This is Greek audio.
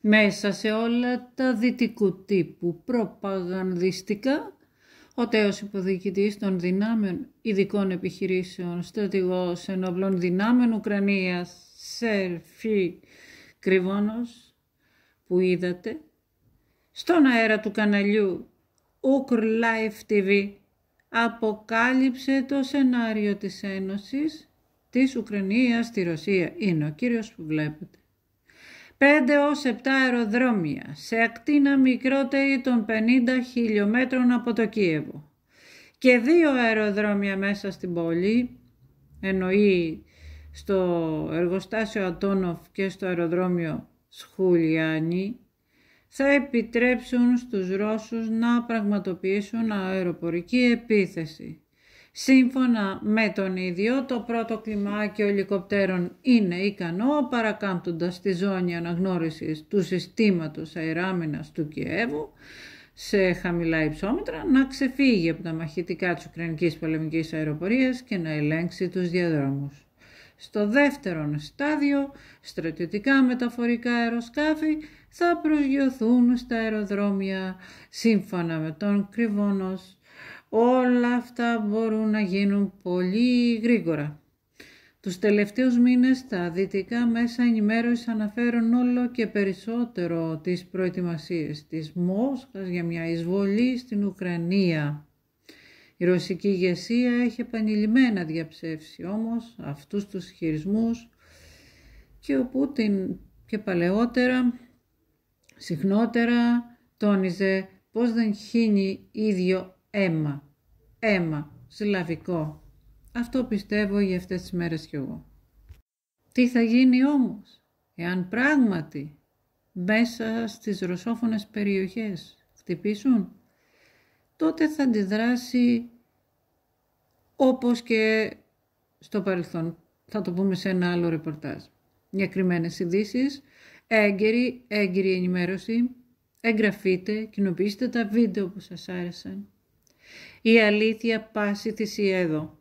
μέσα σε όλα τα δυτικού τύπου προπαγανδιστικά ο τέος υποδιοικητής των δυνάμεων ειδικών επιχειρήσεων, στρατηγός ενόπλων δυνάμεων Ουκρανίας, Σερφί Κρυβόνος, που είδατε, στον αέρα του καναλιού Ukr TV αποκάλυψε το σενάριο της Ένωσης της Ουκρανίας στη Ρωσία. Είναι ο κύριος που βλέπετε. 5 ως 7 αεροδρόμια σε ακτίνα μικρότερη των 50 χιλιόμετρων από το Κίεβο και δύο αεροδρόμια μέσα στην πόλη, εννοεί στο εργοστάσιο Ατόνοφ και στο αεροδρόμιο Σχουλιάνι, θα επιτρέψουν στους Ρώσους να πραγματοποιήσουν αεροπορική επίθεση. Σύμφωνα με τον ίδιο, το πρώτο κλιμάκιο ελικοπτέρων είναι ικανό, παρακάμπτοντας τη ζώνη αναγνώρισης του συστήματος αεράμινας του Κιέβου, σε χαμηλά υψόμετρα, να ξεφύγει από τα μαχητικά της Ουκρανικής Πολεμικής Αεροπορίας και να ελέγξει τους διαδρόμους. Στο δεύτερο στάδιο, στρατιωτικά μεταφορικά αεροσκάφη θα προσγειωθούν στα αεροδρόμια σύμφωνα με τον Κρυβόνος Όλα αυτά μπορούν να γίνουν πολύ γρήγορα. Τους τελευταίους μήνες τα δυτικά μέσα ενημέρωσης αναφέρουν όλο και περισσότερο τις προετοιμασίες της Μόσχας για μια εισβολή στην Ουκρανία. Η ρωσική ηγεσία έχει επανειλημμένα διαψεύσει όμως αυτούς τους χειρισμούς και ο Πούτιν και παλαιότερα, συχνότερα, τόνιζε πως δεν χύνει ίδιο Έμα, αίμα, συλλαβικό. Αυτό πιστεύω για αυτές τις μέρες κι εγώ. Τι θα γίνει όμως, εάν πράγματι μέσα στις ρωσόφωνες περιοχές χτυπήσουν, τότε θα αντιδράσει όπως και στο παρελθόν. Θα το πούμε σε ένα άλλο ρεπορτάζ. Για κρυμμένες ειδήσεις, έγκαιρη, έγκαιρη ενημέρωση, εγγραφείτε, κοινοποιήστε τα βίντεο που σας άρεσαν, η αλήθεια πάση Εδώ.